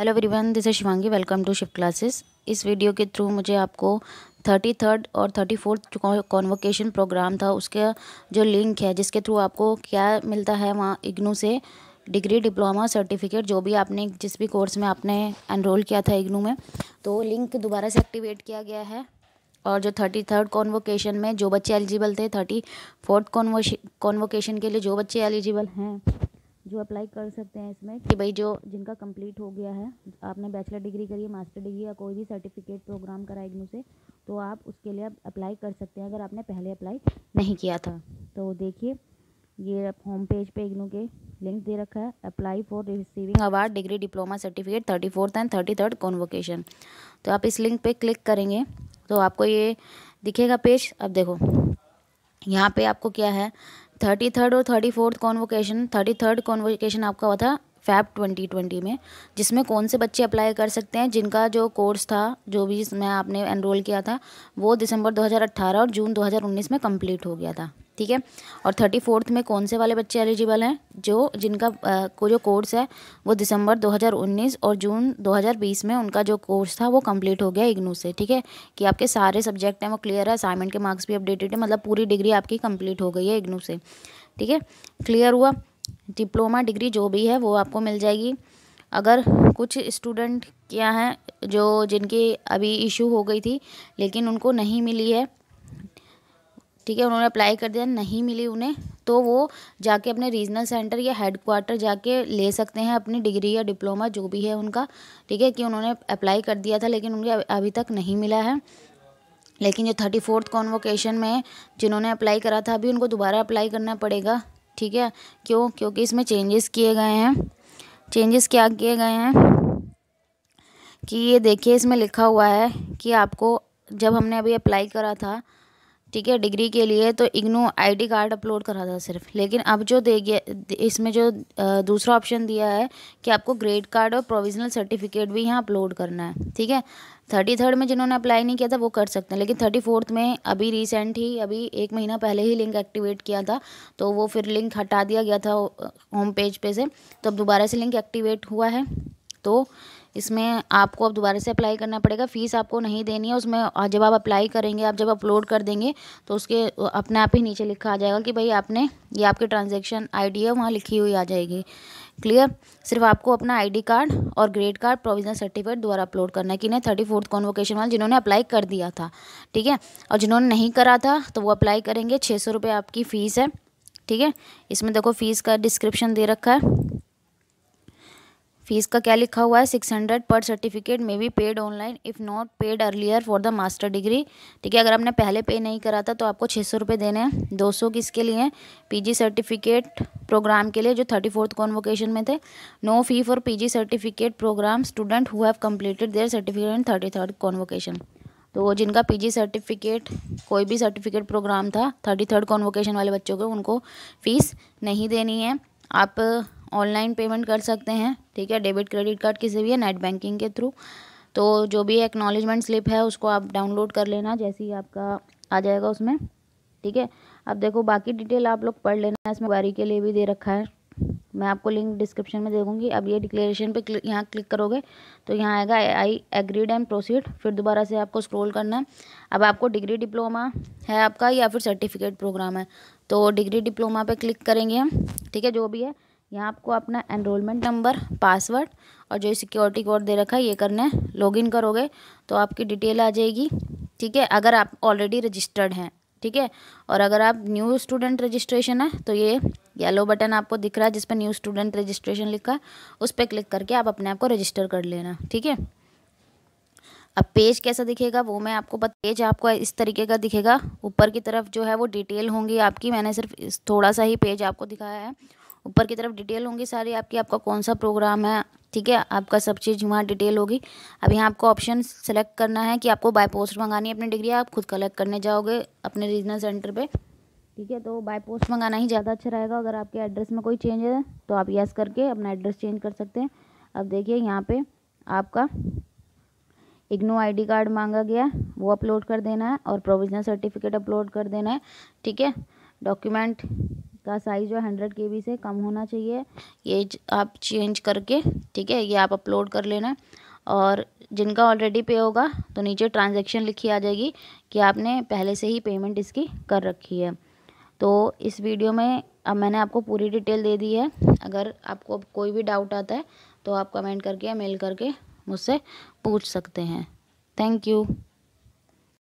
hello everyone this is Shivangi welcome to Shift classes इस video के through मुझे आपको थर्टी थर्ड और थर्टी फोर्थ कॉन्वोकेशन प्रोग्राम था उसके जो लिंक है जिसके थ्रू आपको क्या मिलता है वहाँ इग्नू से डिग्री डिप्लोमा सर्टिफिकेट जो भी आपने जिस भी कोर्स में आपने एनरोल किया था इग्नू में तो लिंक दोबारा से एक्टिवेट किया गया है और जो थर्टी थर्ड कॉन्वोकेशन में जो बच्चे एलिजिबल थे थर्टी फोर्थ कॉन्वोकेशन के लिए जो बच्चे एलिजिबल हैं जो अप्लाई कर सकते हैं इसमें कि भाई जो जिनका कंप्लीट हो गया है आपने बैचलर डिग्री करी है मास्टर डिग्री या कोई भी सर्टिफिकेट प्रोग्राम करा इग्नू से तो आप उसके लिए अप्लाई कर सकते हैं अगर आपने पहले अप्लाई नहीं किया था तो देखिए ये होम पेज पे इग्नू के लिंक दे रखा है apply for receiving award degree diploma certificate thirty fourth and thirty third convocation तो आप इस लिंक पे क्लिक करेंगे तो आपको ये दिखेगा पेज अब देखो यहाँ पे आपको क्या है थर्टी थर्ड और thirty fourth convocation thirty third convocation आपका हुआ था फैब ट्वेंटी ट्वेंटी में जिसमें कौन से बच्चे अप्लाई कर सकते हैं जिनका जो कोर्स था जो भी मैं आपने एनरोल किया था वो दिसंबर दो हज़ार अट्ठारह और जून दो हज़ार उन्नीस में कम्प्लीट हो गया था ठीक है और थर्टी फोर्थ में कौन से वाले बच्चे एलिजिबल हैं जो जिनका को जो कोर्स है वो दिसंबर 2019 और जून 2020 में उनका जो कोर्स था वो कंप्लीट हो गया इग्नू से ठीक है कि आपके सारे सब्जेक्ट हैं वो क्लियर है असाइनमेंट के मार्क्स भी अपडेटेड है मतलब पूरी डिग्री आपकी कम्प्लीट हो गई है इग्नू से ठीक है क्लियर हुआ डिप्लोमा डिग्री जो भी है वो आपको मिल जाएगी अगर कुछ स्टूडेंट क्या हैं जो जिनकी अभी इशू हो गई थी लेकिन उनको नहीं मिली है ठीक है उन्होंने अप्लाई कर दिया नहीं मिली उन्हें तो वो जाके अपने रीजनल सेंटर या हेड क्वार्टर जाके ले सकते हैं अपनी डिग्री या डिप्लोमा जो भी है उनका ठीक है कि उन्होंने अप्लाई कर दिया था लेकिन उनके अभी तक नहीं मिला है लेकिन जो थर्टी फोर्थ कॉन्वोकेशन में जिन्होंने अप्लाई करा था अभी उनको दोबारा अप्लाई करना पड़ेगा ठीक है क्यों क्योंकि इसमें चेंजेस किए गए हैं चेंजेस क्या किए गए हैं कि ये देखिए इसमें लिखा हुआ है कि आपको जब हमने अभी अप्लाई करा था ठीक है डिग्री के लिए तो इग्नू आईडी कार्ड अपलोड करा था सिर्फ लेकिन अब जो दे गया इसमें जो दूसरा ऑप्शन दिया है कि आपको ग्रेड कार्ड और प्रोविजनल सर्टिफिकेट भी यहाँ अपलोड करना है ठीक है थर्टी थर्ड में जिन्होंने अप्लाई नहीं किया था वो कर सकते हैं लेकिन थर्टी फोर्थ में अभी रिसेंट ही अभी एक महीना पहले ही लिंक एक्टिवेट किया था तो वो फिर लिंक हटा दिया गया था होम पेज पे से तो अब दोबारा से लिंक एक्टिवेट हुआ है तो इसमें आपको अब दोबारा से अप्लाई करना पड़ेगा फ़ीस आपको नहीं देनी है उसमें जब आप अप्लाई करेंगे आप जब अपलोड कर देंगे तो उसके अपने आप ही नीचे लिखा आ जाएगा कि भाई आपने ये आपकी ट्रांजेक्शन आईडी है वहाँ लिखी हुई आ जाएगी क्लियर सिर्फ आपको अपना आईडी कार्ड और ग्रेड कार्ड प्रोविजनल सर्टिफिकेट द्वारा अपलोड करना है कि नहीं थर्टी फोर्थ कॉन्वोकेशन वाले जिन्होंने अप्लाई कर दिया था ठीक है और जिन्होंने नहीं करा था तो वो अप्लाई करेंगे छः सौ रुपये आपकी फ़ीस है ठीक है इसमें देखो फ़ीस का डिस्क्रिप्शन दे रखा है फीस का क्या लिखा हुआ है सिक्स हंड्रेड पर certificate may be paid online if not paid earlier for the master degree ठीक है अगर आपने पहले पे नहीं करा था तो आपको छः सौ रुपये देने हैं दो सौ किसके लिए पीजी सर्टिफिकेट प्रोग्राम के लिए जो थर्टी फोर्थ कॉन्वोकेशन में थे no fee for PG certificate programme student who have completed their certificate in thirty third convocation तो जिनका पीजी सर्टिफिकेट कोई भी सर्टिफिकेट प्रोग्राम था थर्टी थर्ड कॉन्वोकेशन वाले बच्चों को उनको फ़ीस नहीं देनी है आप ऑनलाइन पेमेंट कर सकते हैं ठीक है डेबिट क्रेडिट कार्ड किसी भी है नेट बैंकिंग के थ्रू तो जो भी एक्नॉलेजमेंट स्लिप है उसको आप डाउनलोड कर लेना जैसे ही आपका आ जाएगा उसमें ठीक है अब देखो बाकी डिटेल आप लोग पढ़ लेना इसमें बारी के लिए भी दे रखा है मैं आपको लिंक डिस्क्रिप्शन में दे दूँगी अब ये डिक्लेरेशन पे क्लिक यहाँ क्लिक करोगे तो यहाँ आएगा आई एग्रीड एंड प्रोसीड फिर दोबारा से आपको स्क्रॉल करना है अब आपको डिग्री डिप्लोमा है आपका या फिर सर्टिफिकेट प्रोग्राम है तो डिग्री डिप्लोमा पे क्लिक करेंगे हम ठीक है जो भी है यहाँ आपको अपना एनरोलमेंट नंबर पासवर्ड और जो सिक्योरिटी कोड दे रखा है ये करना लॉग लॉगिन करोगे तो आपकी डिटेल आ जाएगी ठीक है अगर आप ऑलरेडी रजिस्टर्ड हैं ठीक है और अगर आप न्यू स्टूडेंट रजिस्ट्रेशन है तो ये येलो बटन आपको दिख रहा है जिस पर न्यू स्टूडेंट रजिस्ट्रेशन लिखा है उस पर क्लिक करके आप अपने आप को रजिस्टर कर लेना ठीक है अब पेज कैसा दिखेगा वो मैं आपको बता पेज आपको इस तरीके का दिखेगा ऊपर की तरफ जो है वो डिटेल होंगी आपकी मैंने सिर्फ थोड़ा सा ही पेज आपको दिखाया है ऊपर की तरफ डिटेल होंगी सारी आपकी आपका कौन सा प्रोग्राम है ठीक है आपका सब चीज़ वहाँ डिटेल होगी अब यहाँ आपको ऑप्शन सेलेक्ट करना है कि आपको बाय पोस्ट मंगानी है अपनी डिग्री आप खुद कलेक्ट करने जाओगे अपने रीजनल सेंटर पर ठीक है तो बाय पोस्ट मंगाना ही ज़्यादा अच्छा रहेगा अगर आपके एड्रेस में कोई चेंज है तो आप यस करके अपना एड्रेस चेंज कर सकते हैं अब देखिए यहाँ पर आपका इग्नो आई कार्ड मांगा गया वो अपलोड कर देना है और प्रोविजनल सर्टिफिकेट अपलोड कर देना है ठीक है डॉक्यूमेंट का साइज़ जो हंड्रेड के बी से कम होना चाहिए ये आप चेंज करके ठीक है ये आप अपलोड कर लेना और जिनका ऑलरेडी पे होगा तो नीचे ट्रांजैक्शन लिखी आ जाएगी कि आपने पहले से ही पेमेंट इसकी कर रखी है तो इस वीडियो में अब मैंने आपको पूरी डिटेल दे दी है अगर आपको कोई भी डाउट आता है तो आप कमेंट करके या मेल करके मुझसे पूछ सकते हैं थैंक यू